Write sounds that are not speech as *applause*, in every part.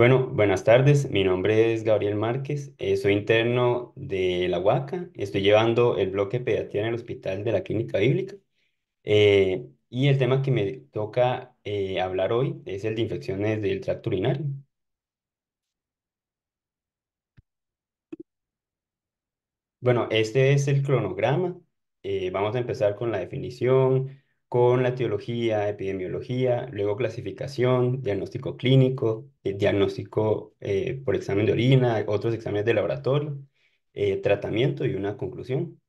Bueno, buenas tardes. Mi nombre es Gabriel Márquez. Eh, soy interno de la Huaca. Estoy llevando el bloque pediatría en el Hospital de la Clínica Bíblica. Eh, y el tema que me toca eh, hablar hoy es el de infecciones del tracto urinario. Bueno, este es el cronograma. vamos a empezar con la definición, con la etiología, epidemiología, luego clasificación, diagnóstico clínico, eh, diagnóstico eh, por examen de orina, otros exámenes de laboratorio, eh, tratamiento y una conclusión.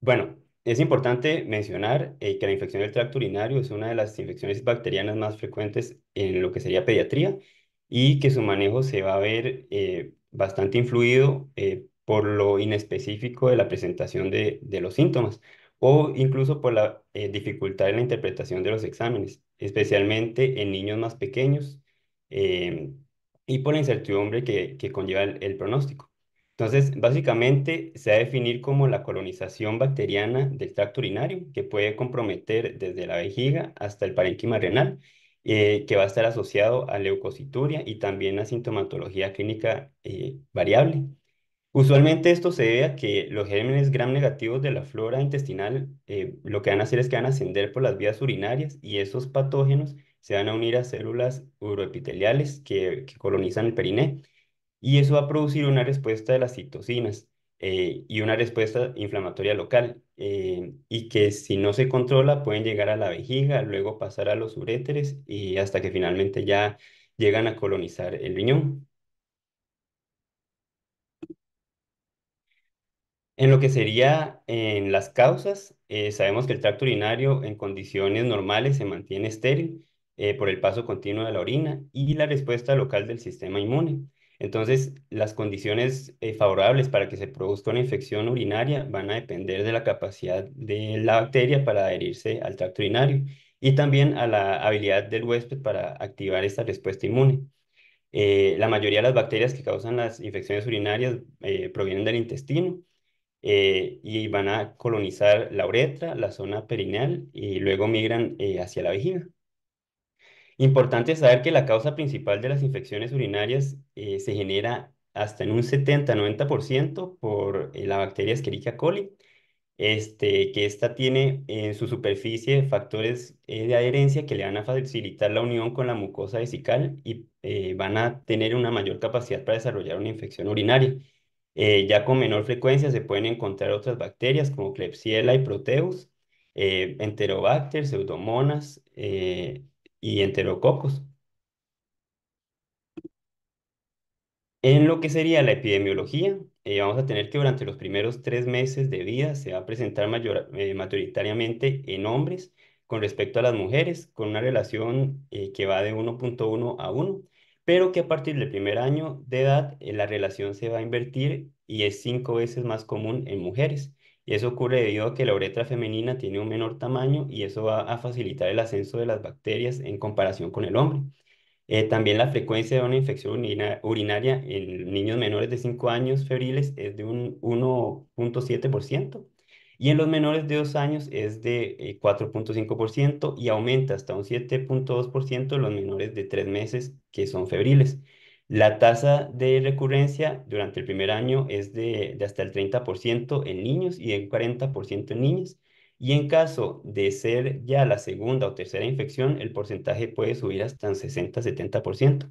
bueno, es importante mencionar que la infección del tracto urinario es una de las infecciones bacterianas más frecuentes en lo que sería pediatría y que su manejo se va a ver bastante influido por lo inespecífico de la presentación de, los síntomas o incluso por la eh, dificultad en la interpretación de los exámenes, especialmente en niños más pequeños eh, y por la incertidumbre que, conlleva el, pronóstico. Entonces, básicamente se va a definir como la colonización bacteriana del tracto urinario, que puede comprometer desde la vejiga hasta el parénquima renal, eh, que va a estar asociado a leucocituria y también a sintomatología clínica variable. Usualmente esto se debe a que los gérmenes gram negativos de la flora intestinal eh, lo que van a hacer es que van a ascender por las vías urinarias y esos patógenos se van a unir a células uroepiteliales que, colonizan el periné y eso va a producir una respuesta de las citocinas eh, y una respuesta inflamatoria local eh, y que si no se controla pueden llegar a la vejiga, luego pasar a los uréteres y hasta que finalmente ya llegan a colonizar el riñón. En lo que sería en las causas, eh, sabemos que el tracto urinario en condiciones normales se mantiene estéril eh, por el paso continuo de la orina y la respuesta local del sistema inmune. Entonces, las condiciones eh, favorables para que se produzca una infección urinaria van a depender de la capacidad de la bacteria para adherirse al tracto urinario y también a la habilidad del huésped para activar esta respuesta inmune. la mayoría de las bacterias que causan las infecciones urinarias provienen del intestino eh, y van a colonizar la uretra, la zona perineal y luego migran eh, hacia la vejiga. Importante saber que la causa principal de las infecciones urinarias eh, se genera hasta en un 70-90% por la bacteria Escherichia coli, este, que esta tiene en su superficie factores de adherencia que le van a facilitar la unión con la mucosa vesical y van a tener una mayor capacidad para desarrollar una infección urinaria. Eh, ya con menor frecuencia se pueden encontrar otras bacterias como Klebsiella y Proteus, eh, Enterobacter, Pseudomonas eh, y Enterococos. En lo que sería la epidemiología, vamos a tener que durante los primeros tres meses de vida se va a presentar mayoritariamente en hombres con respecto a las mujeres, con una relación que va de 1.1 a 1 pero que a partir del primer año de edad eh, la relación se va a invertir y es cinco veces más común en mujeres. Y eso ocurre debido a que la uretra femenina tiene un menor tamaño y eso va a facilitar el ascenso de las bacterias en comparación con el hombre. Eh, también la frecuencia de una infección urinaria en niños menores de 5 años febriles es de un 1.7%. Y en los menores de dos años es de 4.5% eh, y aumenta hasta un 7.2% en los menores de tres meses que son febriles. La tasa de recurrencia durante el primer año es de, hasta el 30% en niños y el 40% en niñas. Y en caso de ser ya la segunda o tercera infección, el porcentaje puede subir hasta un 60-70%.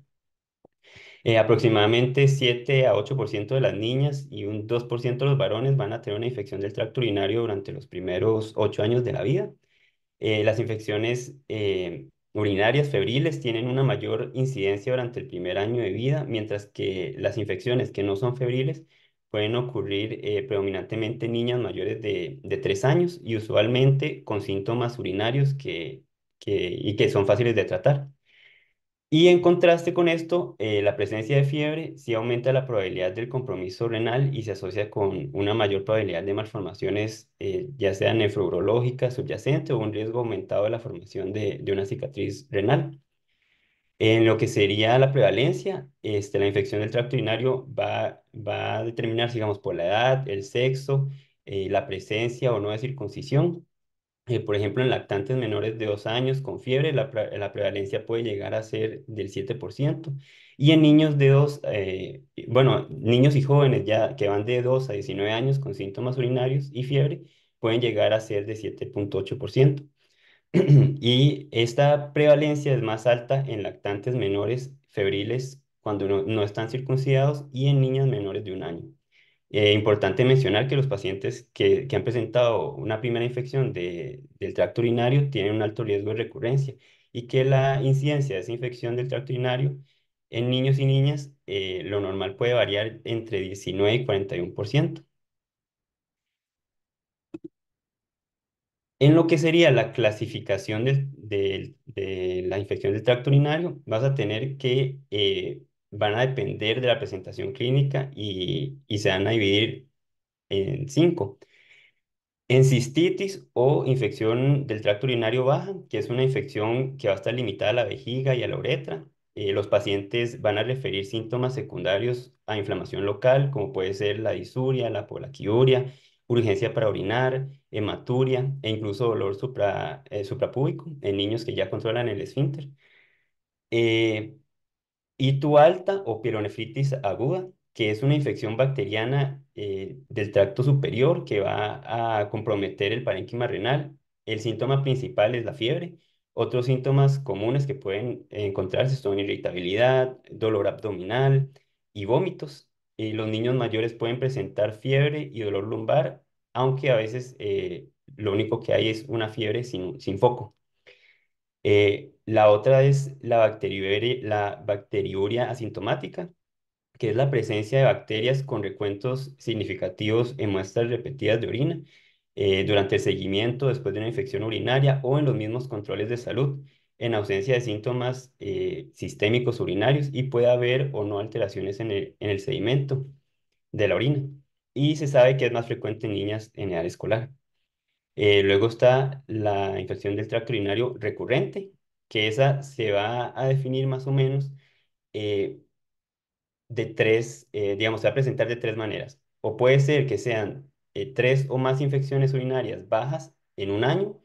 Eh, aproximadamente 7 a 8% de las niñas y un 2% de los varones van a tener una infección del tracto urinario durante los primeros 8 años de la vida. Eh, las infecciones eh, urinarias febriles tienen una mayor incidencia durante el primer año de vida, mientras que las infecciones que no son febriles pueden ocurrir predominantemente en niñas mayores de, de 3 años y usualmente con síntomas urinarios que, y que son fáciles de tratar. Y en contraste con esto, eh, la presencia de fiebre sí aumenta la probabilidad del compromiso renal y se asocia con una mayor probabilidad de malformaciones, eh, ya sea nefrourológica, subyacente o un riesgo aumentado de la formación de, una cicatriz renal. En lo que sería la prevalencia, este, la infección del tracto urinario va, va a determinar, digamos, por la edad, el sexo, eh, la presencia o no de circuncisión, eh, por ejemplo, en lactantes menores de dos años con fiebre, la, la, prevalencia puede llegar a ser del 7%. Y en niños de dos eh, bueno, niños y jóvenes ya que van de 2 a 19 años con síntomas urinarios y fiebre, pueden llegar a ser de 7.8%. *clears throat* y esta prevalencia es más alta en lactantes menores febriles cuando no, no están circuncidados y en niñas menores de un año. Eh, importante mencionar que los pacientes que, han presentado una primera infección de, del tracto urinario tienen un alto riesgo de recurrencia y que la incidencia de esa infección del tracto urinario en niños y niñas eh, lo normal puede variar entre 19 y 41%. En lo que sería la clasificación de la infección del tracto urinario, vas a tener que eh, van a depender de la presentación clínica y, se van a dividir en cinco. En cistitis o infección del tracto urinario baja, que es una infección que va a estar limitada a la vejiga y a la uretra, eh, los pacientes van a referir síntomas secundarios a inflamación local, como puede ser la disuria, la polaquiuria, urgencia para orinar, hematuria e incluso dolor supra, eh, suprapúbico en niños que ya controlan el esfínter. Eh, y tu alta o pielonefritis aguda, que es una infección bacteriana eh, del tracto superior que va a comprometer el parénquima renal. El síntoma principal es la fiebre. Otros síntomas comunes que pueden encontrarse son irritabilidad, dolor abdominal y vómitos. Eh, los niños mayores pueden presentar fiebre y dolor lumbar, aunque a veces eh, lo único que hay es una fiebre sin foco. Eh, la otra es la bacteriuria, asintomática, que es la presencia de bacterias con recuentos significativos en muestras repetidas de orina eh, durante el seguimiento después de una infección urinaria o en los mismos controles de salud en ausencia de síntomas eh, sistémicos urinarios y puede haber o no alteraciones en el, en el sedimento de la orina. Y se sabe que es más frecuente en niñas en edad escolar. Eh, luego está la infección del tracto urinario recurrente, que esa se va a definir más o menos eh, de tres, eh, digamos, se va a presentar de tres maneras. O puede ser que sean tres o más infecciones urinarias bajas en un año,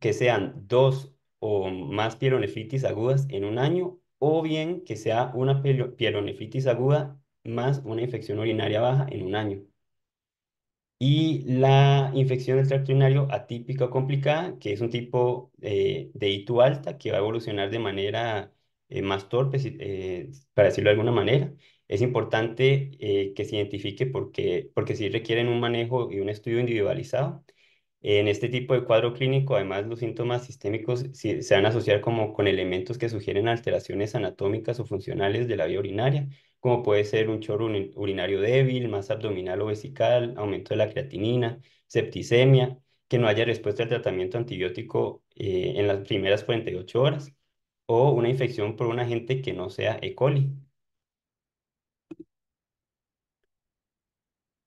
que sean dos o más pielonefritis agudas en un año, o bien que sea una pielonefritis aguda más una infección urinaria baja en un año y la infección del tracto urinario atípica o complicada, que es un tipo eh, de ITU alta que va a evolucionar de manera eh, más torpe, eh, para decirlo de alguna manera. Es importante que se identifique porque, porque sí requieren un manejo y un estudio individualizado. En este tipo de cuadro clínico, además, los síntomas sistémicos se, se van a asociar como con elementos que sugieren alteraciones anatómicas o funcionales de la vía urinaria, como puede ser un chorro urinario débil, masa abdominal o vesical, aumento de la creatinina, septicemia, que no haya respuesta al tratamiento antibiótico eh, en las primeras 48 horas, o una infección por un agente que no sea E. coli.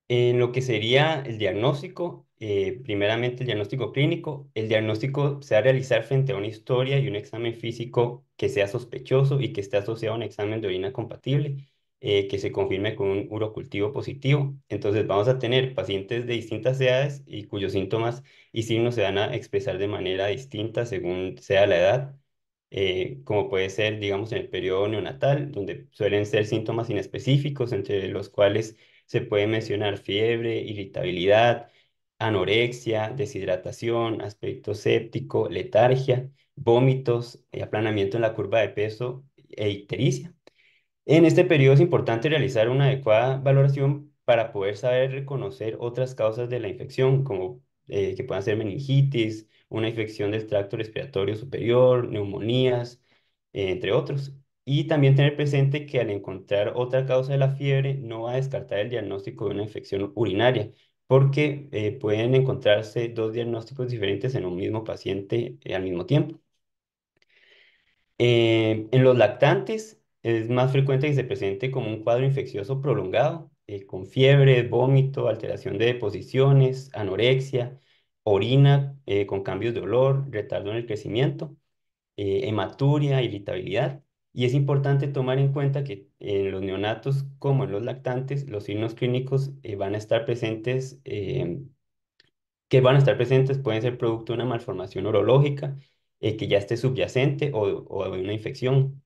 En lo que sería el diagnóstico, eh, primeramente el diagnóstico clínico, el diagnóstico se va a realizar frente a una historia y un examen físico que sea sospechoso y que esté asociado a un examen de orina compatible eh, que se confirme con un urocultivo positivo. Entonces vamos a tener pacientes de distintas edades y cuyos síntomas y signos se van a expresar de manera distinta según sea la edad, eh, como puede ser, digamos, en el periodo neonatal, donde suelen ser síntomas inespecíficos, entre los cuales se puede mencionar fiebre, irritabilidad, anorexia, deshidratación, aspecto séptico, letargia, vómitos, eh, aplanamiento en la curva de peso e ictericia. En este periodo es importante realizar una adecuada valoración para poder saber reconocer otras causas de la infección, como eh, que puedan ser meningitis, una infección del tracto respiratorio superior, neumonías, entre otros. Y también tener presente que al encontrar otra causa de la fiebre no va a descartar el diagnóstico de una infección urinaria, porque eh, pueden encontrarse dos diagnósticos diferentes en un mismo paciente eh, al mismo tiempo. en los lactantes, es más frecuente que se presente como un cuadro infeccioso prolongado, eh, con fiebre, vómito, alteración de deposiciones, anorexia, orina eh, con cambios de olor, retardo en el crecimiento, eh, hematuria, irritabilidad. Y es importante tomar en cuenta que en los neonatos como en los lactantes, los signos clínicos van a estar presentes, em, que van a estar presentes pueden ser producto de una malformación urológica que ya esté subyacente o, o de una infección.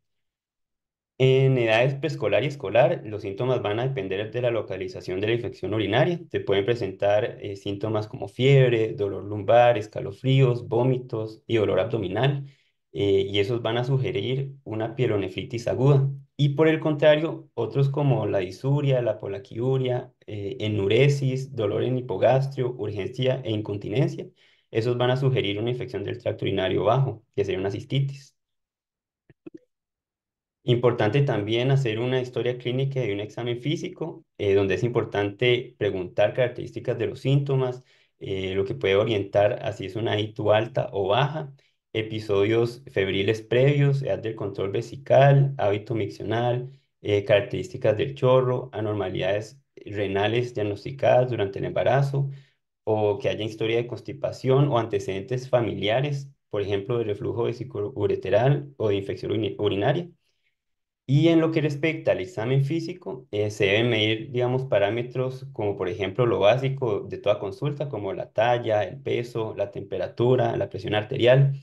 En edades preescolar y escolar, los síntomas van a depender de la localización de la infección urinaria. Se pueden presentar eh, síntomas como fiebre, dolor lumbar, escalofríos, vómitos y dolor abdominal, eh, y esos van a sugerir una pielonefritis aguda. Y por el contrario, otros como la disuria, la polaquiuria, eh, enuresis, dolor en hipogastrio, urgencia e incontinencia, esos van a sugerir una infección del tracto urinario bajo, que sería una cistitis. Importante también hacer una historia clínica y un examen físico, eh, donde es importante preguntar características de los síntomas, eh, lo que puede orientar a si es una ITU alta o baja, episodios febriles previos, edad del control vesical, hábito miccional, eh, características del chorro, anormalidades renales diagnosticadas durante el embarazo, o que haya historia de constipación o antecedentes familiares, por ejemplo, de reflujo vesicoureteral o de infección urinaria y en lo que respecta al examen físico, eh, se deben medir, digamos, parámetros como por ejemplo lo básico de toda consulta, como la talla, el peso, la temperatura, la presión arterial,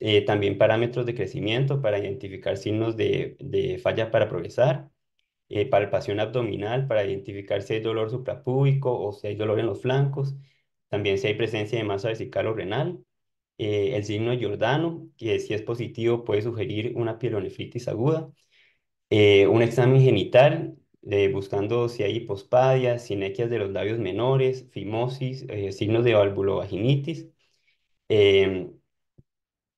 eh, también parámetros de crecimiento para identificar signos de, de falla para progresar, eh, palpación abdominal para identificar si hay dolor suprapúbico o si hay dolor en los flancos, también si hay presencia de masa vesical o renal, eh, el signo Giordano, que si es positivo puede sugerir una pielonefritis aguda, eh, un examen genital, eh, buscando si hay hipospadias, sinequias de los labios menores, fimosis, eh, signos de valvulovaginitis,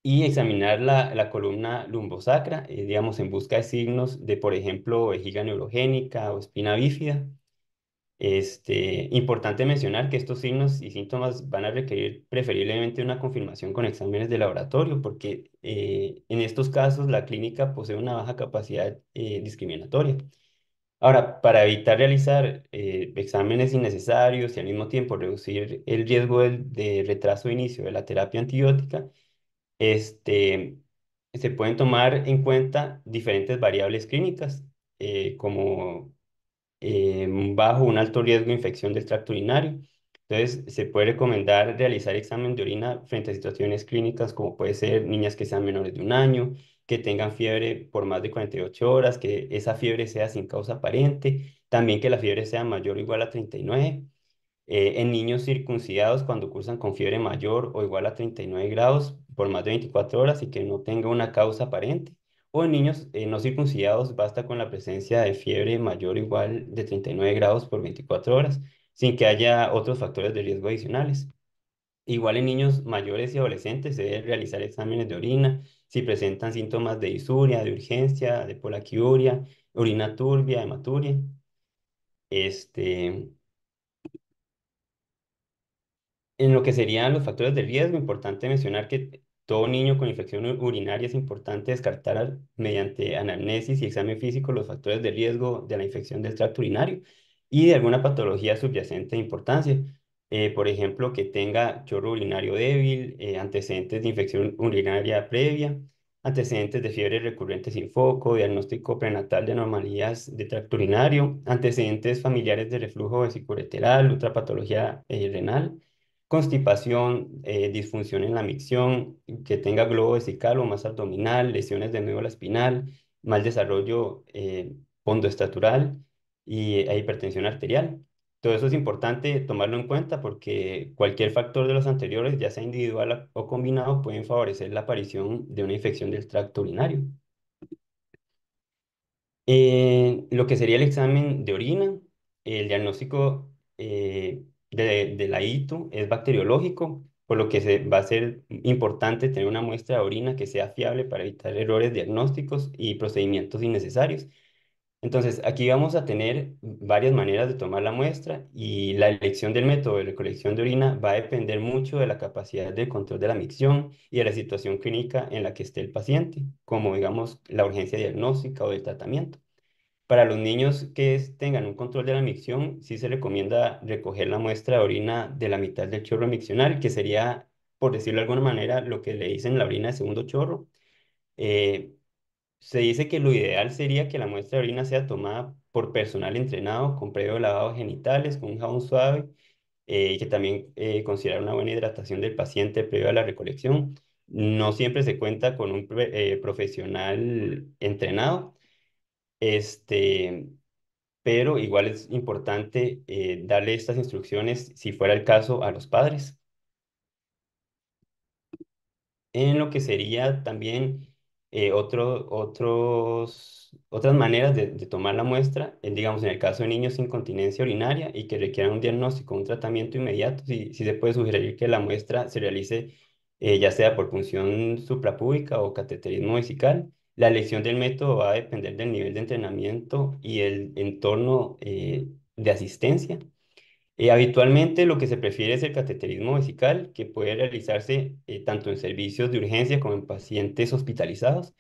y examinar la, la columna lumbosacra, digamos, en busca de signos de, por ejemplo, vejiga neurogénica o espina bífida. Este, importante mencionar que estos signos y síntomas van a requerir preferiblemente una confirmación con exámenes de laboratorio, porque eh, en estos casos la clínica posee una baja capacidad eh, discriminatoria. Ahora, para evitar realizar eh, exámenes innecesarios y al mismo tiempo reducir el riesgo de, retraso de inicio de la terapia antibiótica, este, se pueden tomar en cuenta diferentes variables clínicas, como eh, bajo un alto riesgo de infección del tracto urinario. Entonces, se puede recomendar realizar examen de orina frente a situaciones clínicas como puede ser niñas que sean menores de un año, que tengan fiebre por más de 48 horas, que esa fiebre sea sin causa aparente, también que la fiebre sea mayor o igual a 39. Eh, en niños circuncidados cuando cursan con fiebre mayor o igual a 39 grados por más de 24 horas y que no tenga una causa aparente. O en niños eh, no circuncidados basta con la presencia de fiebre mayor o igual de 39 grados por 24 horas, sin que haya otros factores de riesgo adicionales. Igual en niños mayores y adolescentes se debe realizar exámenes de orina si presentan síntomas de disuria, de urgencia, de polaquiuria, orina turbia, hematuria. Este, en lo que serían los factores de riesgo, importante mencionar que todo niño con infección urinaria es importante descartar mediante anamnesis y examen físico los factores de riesgo de la infección del tracto urinario y de alguna patología subyacente de importancia. Eh, por ejemplo, que tenga chorro urinario débil, eh, antecedentes de infección urinaria previa, antecedentes de fiebre recurrente sin foco, diagnóstico prenatal de anomalías de tracto urinario, antecedentes familiares de reflujo vesicoureteral, ultrapatología patología eh, renal, constipación, eh, disfunción en la micción, que tenga globo vesical o masa abdominal, lesiones de la espinal, mal desarrollo eh, pondoestatural y, eh, hipertensión arterial. Todo eso es importante tomarlo en cuenta porque cualquier factor de los anteriores, ya sea individual o combinado, pueden favorecer la aparición de una infección del tracto urinario. Eh, lo que sería el examen de orina, el diagnóstico de, la ITU es bacteriológico, por lo que se, va a ser importante tener una muestra de orina que sea fiable para evitar errores diagnósticos y procedimientos innecesarios. Entonces, aquí vamos a tener varias maneras de tomar la muestra y la elección del método de recolección de orina va a depender mucho de la capacidad de control de la micción y de la situación clínica en la que esté el paciente, como digamos la urgencia diagnóstica o del tratamiento. Para los niños que tengan un control de la micción, sí se recomienda recoger la muestra de orina de la mitad del chorro miccional, que sería, por decirlo de alguna manera, lo que le dicen la orina de segundo chorro. Eh, se dice que lo ideal sería que la muestra de orina sea tomada por personal entrenado con previo lavado genitales, con un jabón suave, y eh, que también eh, considerar una buena hidratación del paciente previo a la recolección. No siempre se cuenta con un profesional entrenado este, pero igual es importante eh, darle estas instrucciones, si fuera el caso, a los padres. En lo que sería también eh, otro, otros, otras maneras de, tomar la muestra, digamos, en el caso de niños sin continencia urinaria y que requieran un diagnóstico, un tratamiento inmediato, si, se puede sugerir que la muestra se realice eh, ya sea por punción suprapúbica o cateterismo vesical, la elección del método va a depender del nivel de entrenamiento y el entorno eh, de asistencia. Eh, habitualmente lo que se prefiere es el cateterismo vesical, que puede realizarse eh, tanto en servicios de urgencia como en pacientes hospitalizados.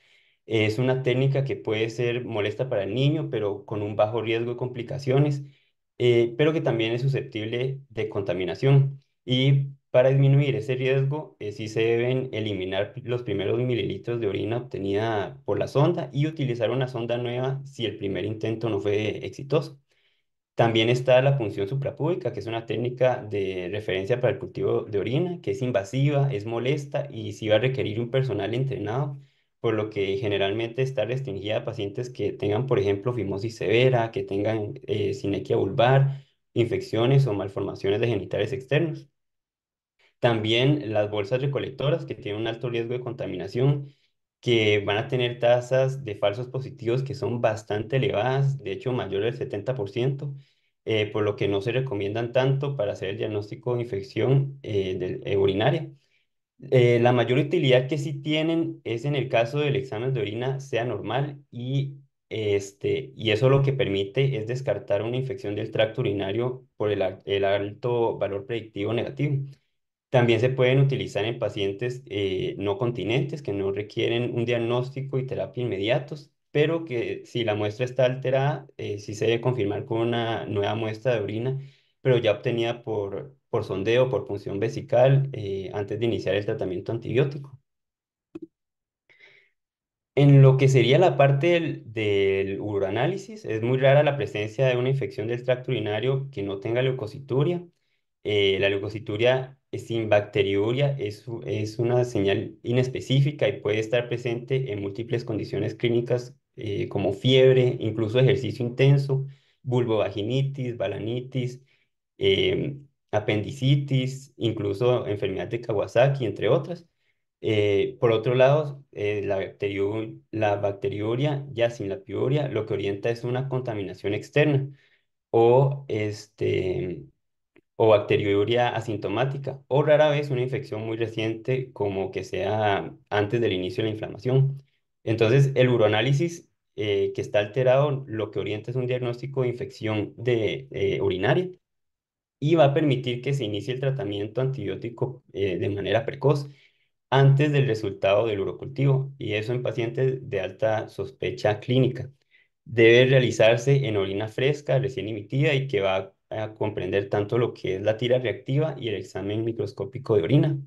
Es una técnica que puede ser molesta para el niño, pero con un bajo riesgo de complicaciones, pero que también es susceptible de contaminación. Y para disminuir ese riesgo, eh, sí se deben eliminar los primeros mililitros de orina obtenida por la sonda y utilizar una sonda nueva si el primer intento no fue exitoso. También está la punción suprapúbica, que es una técnica de referencia para el cultivo de orina, que es invasiva, es molesta y sí va a requerir un personal entrenado, por lo que generalmente está restringida a pacientes que tengan, por ejemplo, fimosis severa, que tengan eh, sinequia vulvar, infecciones o malformaciones de genitales externos. También las bolsas recolectoras que tienen un alto riesgo de contaminación, que van a tener tasas de falsos positivos que son bastante elevadas, de hecho mayor del 70%, eh, por lo que no se recomiendan tanto para hacer el diagnóstico de infección eh, eh, urinaria. la mayor utilidad que sí tienen es en el caso del examen de orina sea normal y, este, y eso lo que permite es descartar una infección del tracto urinario por el alto valor predictivo negativo. También se pueden utilizar en pacientes eh, no continentes que no requieren un diagnóstico y terapia inmediatos, pero que si la muestra está alterada, eh, sí se debe confirmar con una nueva muestra de orina, pero ya obtenida por, por sondeo, por punción vesical, eh, antes de iniciar el tratamiento antibiótico. En lo que sería la parte del, uroanálisis, es muy rara la presencia de una infección del tracto urinario que no tenga leucocituria. la leucocituria sin bacteriuria es, es una señal inespecífica y puede estar presente en múltiples condiciones clínicas eh, como fiebre, incluso ejercicio intenso, vulvovaginitis, balanitis, em, apendicitis, incluso enfermedad de Kawasaki, entre otras. Eh, por otro lado, eh, la, la, bacteriuria ya sin la piuria lo que orienta es una contaminación externa o este, o bacteriuria asintomática o rara vez una infección muy reciente como que sea antes del inicio de la inflamación. Entonces, el uroanálisis eh, que está alterado lo que orienta es un diagnóstico de infección de, eh, urinaria y va a permitir que se inicie el tratamiento antibiótico eh, de manera precoz antes del resultado del urocultivo y eso en pacientes de alta sospecha clínica. Debe realizarse en orina fresca, recién emitida y que va a comprender tanto lo que es la tira reactiva y el examen microscópico de orina.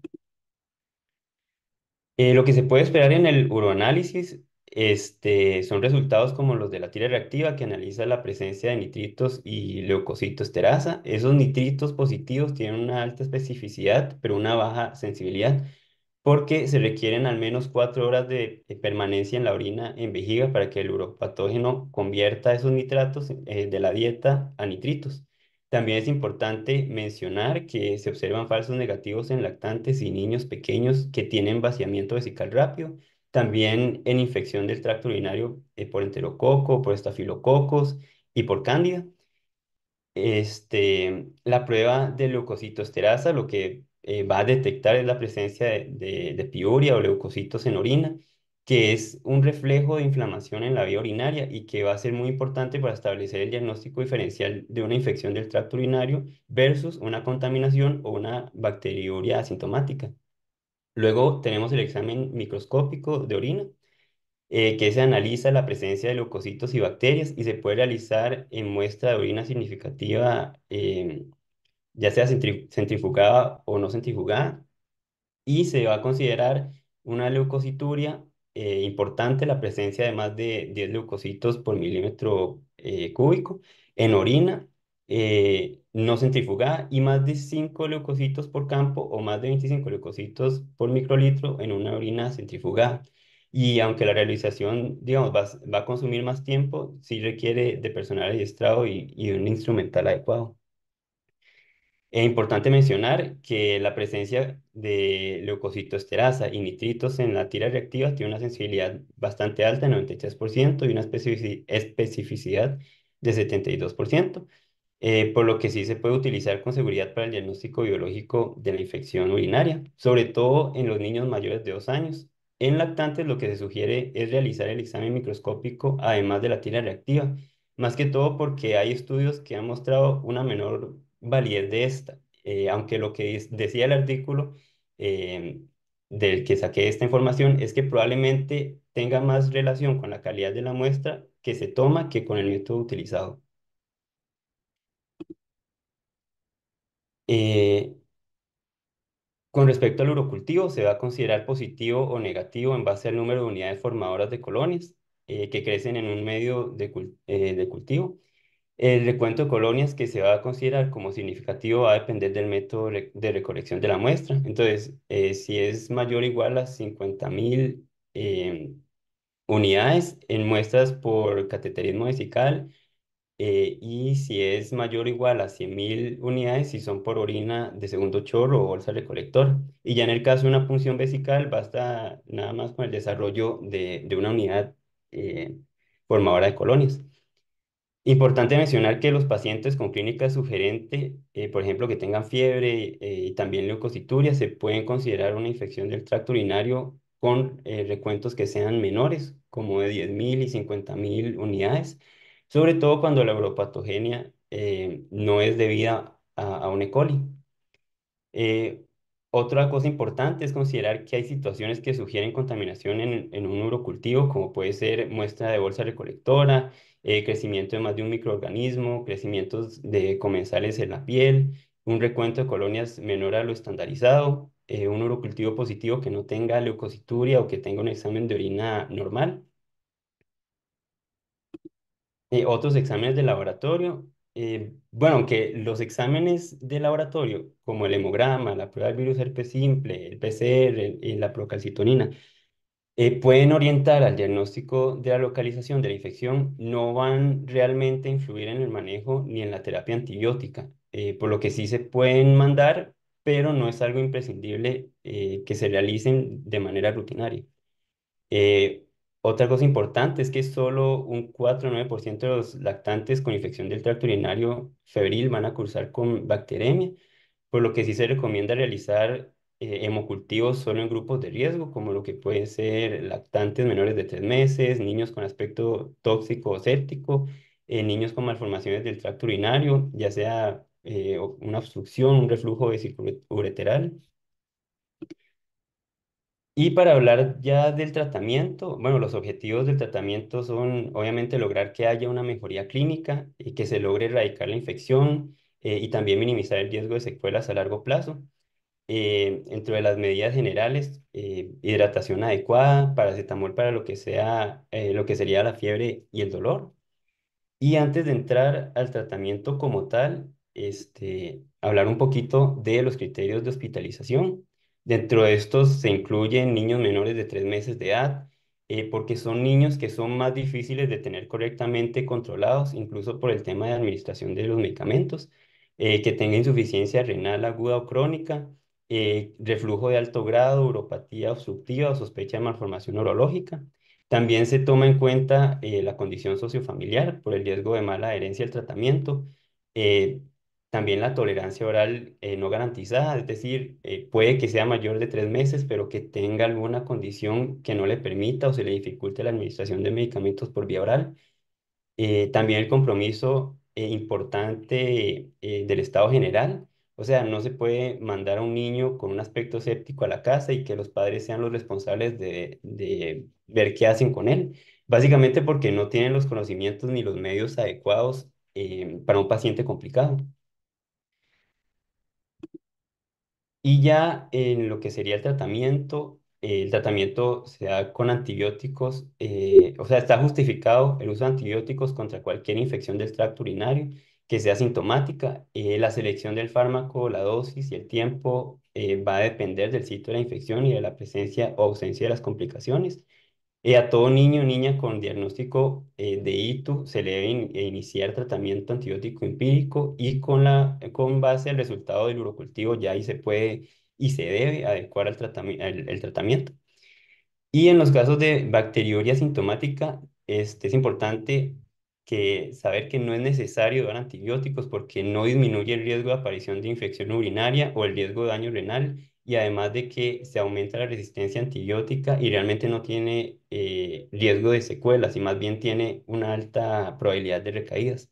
Eh, lo que se puede esperar en el uroanálisis este, son resultados como los de la tira reactiva que analiza la presencia de nitritos y leucocitos terasa. Esos nitritos positivos tienen una alta especificidad, pero una baja sensibilidad, porque se requieren al menos cuatro horas de permanencia en la orina en vejiga para que el uropatógeno convierta esos nitratos eh, de la dieta a nitritos. También es importante mencionar que se observan falsos negativos en lactantes y niños pequeños que tienen vaciamiento vesical rápido, también en infección del tracto urinario eh, por enterococo, por estafilococos y por cándida. Este, la prueba de leucocitosterasa lo que eh, va a detectar es la presencia de, de, de piuria o leucocitos en orina que es un reflejo de inflamación en la vía urinaria y que va a ser muy importante para establecer el diagnóstico diferencial de una infección del tracto urinario versus una contaminación o una bacteriuria asintomática. Luego tenemos el examen microscópico de orina, eh, que se analiza la presencia de leucocitos y bacterias y se puede realizar en muestra de orina significativa, eh, ya sea centrifugada o no centrifugada, y se va a considerar una leucocituria eh, importante la presencia de más de 10 leucocitos por milímetro eh, cúbico en orina eh, no centrifugada y más de 5 leucocitos por campo o más de 25 leucocitos por microlitro en una orina centrifugada. Y aunque la realización, digamos, va, va a consumir más tiempo, sí requiere de personal adiestrado y, y de un instrumental adecuado. Es importante mencionar que la presencia de leucocitosterasa y nitritos en la tira reactiva tiene una sensibilidad bastante alta, 93%, y una especificidad de 72%, eh, por lo que sí se puede utilizar con seguridad para el diagnóstico biológico de la infección urinaria, sobre todo en los niños mayores de 2 años. En lactantes lo que se sugiere es realizar el examen microscópico además de la tira reactiva, más que todo porque hay estudios que han mostrado una menor validez de esta, eh, aunque lo que decía el artículo eh, del que saqué esta información es que probablemente tenga más relación con la calidad de la muestra que se toma que con el método utilizado. Eh, con respecto al urocultivo, se va a considerar positivo o negativo en base al número de unidades formadoras de colonias que crecen en un medio de cultivo el recuento de colonias que se va a considerar como significativo va a depender del método de recolección de la muestra. Entonces, eh, si es mayor o igual a 50.000 eh, unidades en muestras por cateterismo vesical, eh, y si es mayor o igual a 100.000 unidades, si son por orina de segundo chorro o bolsa recolector. Y ya en el caso de una punción vesical, basta nada más con el desarrollo de, una unidad formadora de colonias. Importante mencionar que los pacientes con clínica sugerente, eh, por ejemplo, que tengan fiebre eh, y también leucocituria, se pueden considerar una infección del tracto urinario con eh, recuentos que sean menores, como de 10.000 y 50.000 unidades, sobre todo cuando la europatogenia no es debida a, un E. coli. otra cosa importante es considerar que hay situaciones que sugieren contaminación en, en un urocultivo, como puede ser muestra de bolsa recolectora, eh, crecimiento de más de un microorganismo, crecimientos de comensales en la piel, un recuento de colonias menor a lo estandarizado, eh, un urocultivo positivo que no tenga leucocituria o que tenga un examen de orina normal. Eh, otros exámenes de laboratorio. bueno, que los exámenes de laboratorio, como el hemograma, la prueba del virus herpes simple, el PCR, la procalcitonina, eh, pueden orientar al diagnóstico de la localización de la infección, no van realmente a influir en el manejo ni en la terapia antibiótica, eh, por lo que sí se pueden mandar, pero no es algo imprescindible eh, que se realicen de manera rutinaria. otra cosa importante es que solo un 4 o 9% de los lactantes con infección del tracto urinario febril van a cursar con bacteremia, por lo que sí se recomienda realizar eh, hemocultivos solo en grupos de riesgo, como lo que pueden ser lactantes menores de tres meses, niños con aspecto tóxico o séptico, eh, niños con malformaciones del tracto urinario, ya sea eh, una obstrucción, un reflujo de ureteral. Y para hablar ya del tratamiento, bueno, los objetivos del tratamiento son obviamente lograr que haya una mejoría clínica y que se logre erradicar la infección y también minimizar el riesgo de secuelas a largo plazo entre eh, dentro las medidas generales, eh, hidratación adecuada, paracetamol para lo que sea, eh, lo que sería la fiebre y el dolor. Y antes de entrar al tratamiento como tal, este, hablar un poquito de los criterios de hospitalización. Dentro de estos se incluyen niños menores de tres meses de edad, porque son niños que son más difíciles de tener correctamente controlados, incluso por el tema de administración de los medicamentos, que tenga insuficiencia renal aguda o crónica, eh, reflujo de alto grado, uropatía obstructiva o sospecha de malformación neurológica. También se toma en cuenta eh, la condición sociofamiliar por el riesgo de mala adherencia al tratamiento. Eh, también la tolerancia oral no garantizada, es decir, puede que sea mayor de tres meses, pero que tenga alguna condición que no le permita o se le dificulte la administración de medicamentos por vía oral. también el compromiso importante del Estado general o sea, no se puede mandar a un niño con un aspecto séptico a la casa y que los padres sean los responsables de, ver qué hacen con él, básicamente porque no tienen los conocimientos ni los medios adecuados eh, para un paciente complicado. Y ya en lo que sería el tratamiento, el tratamiento se da con antibióticos, eh, o sea, está justificado el uso de antibióticos contra cualquier infección de tracto urinario que sea sintomática. Eh, la selección del fármaco, la dosis y el tiempo eh, va a depender del sitio de la infección y de la presencia o ausencia de las complicaciones. Eh, a todo niño o niña con diagnóstico de ITU se le debe iniciar tratamiento antibiótico empírico y con, la, con base al resultado del urocultivo ya ahí se puede y se debe adecuar al el, tratamiento. Y en los casos de bacteriuria sintomática, este, es importante que saber que no es necesario dar antibióticos porque no disminuye el riesgo de aparición de infección urinaria o el riesgo de daño renal y además de que se aumenta la resistencia antibiótica y realmente no tiene eh, riesgo de secuelas y más bien tiene una alta probabilidad de recaídas.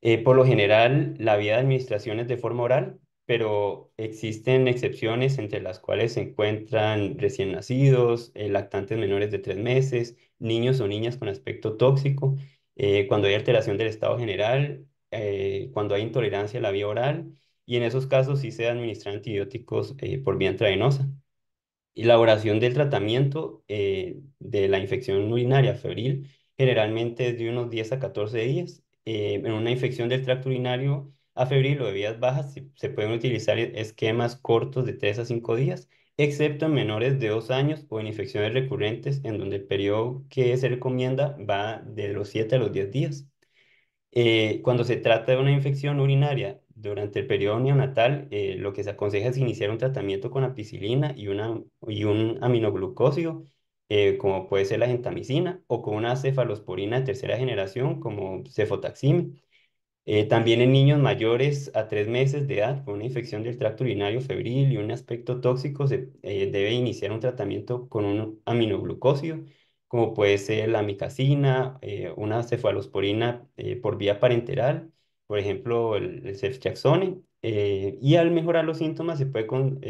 Eh, por lo general, la vía de administración es de forma oral, pero existen excepciones entre las cuales se encuentran recién nacidos, eh, lactantes menores de tres meses, niños o niñas con aspecto tóxico eh, cuando hay alteración del estado general, eh, cuando hay intolerancia a la vía oral, y en esos casos sí se administran antibióticos eh, por vía intravenosa. Elaboración del tratamiento de la infección urinaria febril generalmente es de unos 10 a 14 días. en una infección del tracto urinario a febril o de vías bajas se pueden utilizar esquemas cortos de 3 a 5 días excepto en menores de dos años o en infecciones recurrentes, en donde el periodo que se recomienda va de los 7 a los 10 días. Eh, cuando se trata de una infección urinaria durante el periodo neonatal, eh, lo que se aconseja es iniciar un tratamiento con apicilina y, y un aminoglucósido, eh, como puede ser la gentamicina, o con una cefalosporina de tercera generación, como cefotaxime. Eh, también en niños mayores a tres meses de edad con una infección del tracto urinario febril y un aspecto tóxico, se eh, debe iniciar un tratamiento con un aminoglucósido, como puede ser la micacina, eh, una cefalosporina por vía parenteral, por ejemplo, el, el y al mejorar los síntomas se puede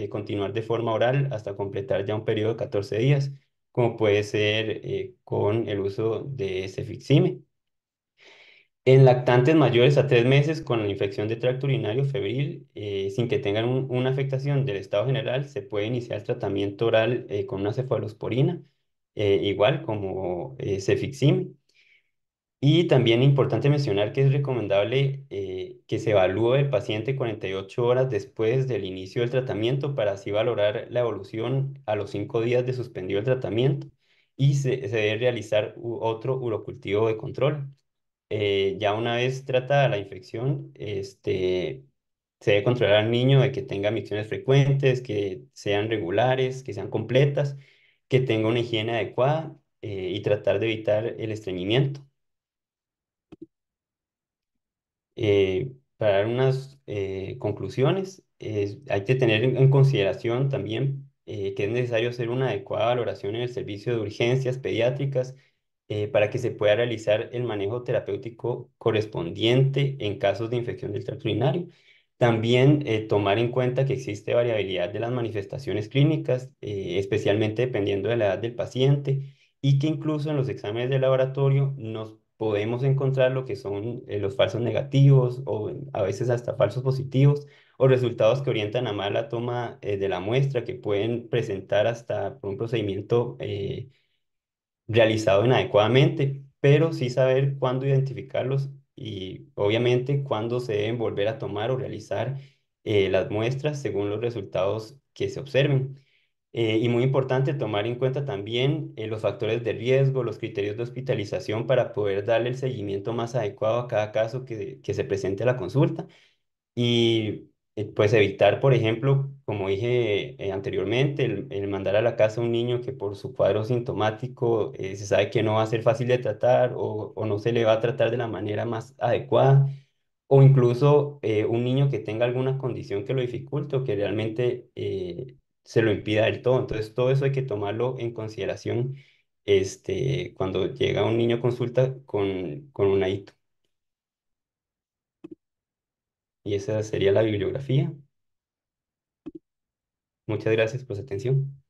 continuar de forma oral hasta completar ya un periodo de 14 días, como puede ser con el uso de cefixime. En lactantes mayores a tres meses con la infección de tracto urinario febril, eh, sin que tengan una afectación del estado general, se puede iniciar el tratamiento oral eh, con una cefalosporina, eh, igual como cefixime. Y también es importante mencionar que es recomendable que se evalúe el paciente 48 horas después del inicio del tratamiento para así valorar la evolución a los cinco días de suspendido el tratamiento y se, debe realizar otro urocultivo de control. Eh, ya una vez tratada la infección, este, se debe controlar al niño de que tenga misiones frecuentes, que sean regulares, que sean completas, que tenga una higiene adecuada eh, y tratar de evitar el estreñimiento. Eh, para dar unas conclusiones, hay que tener en consideración también que es necesario hacer una adecuada valoración en el servicio de urgencias pediátricas eh, para que se pueda realizar el manejo terapéutico correspondiente en casos de infección del tracto urinario. También eh, tomar en cuenta que existe variabilidad de las manifestaciones clínicas, eh, especialmente dependiendo de la edad del paciente, y que incluso en los exámenes de laboratorio nos podemos encontrar lo que son los falsos negativos o a veces hasta falsos positivos o resultados que orientan a mala toma de la muestra que pueden presentar hasta un procedimiento realizado inadecuadamente, pero sí saber cuándo identificarlos y obviamente cuándo se deben volver a tomar o realizar eh, las muestras según los resultados que se observen. Eh, y muy importante tomar en cuenta también eh, los factores de riesgo, los criterios de hospitalización para poder darle el seguimiento más adecuado a cada caso que, que se presente a la consulta. Y pues evitar, por ejemplo, como dije eh, anteriormente, el, mandar a la casa a un niño que por su cuadro sintomático eh, se sabe que no va a ser fácil de tratar o, no se le va a tratar de la manera más adecuada, o incluso eh, un niño que tenga alguna condición que lo dificulte o que realmente se lo impida del todo. Entonces, todo eso hay que tomarlo en consideración este, cuando llega un niño a consulta con, con una ITU. Y esa sería la bibliografía. Muchas gracias por su atención.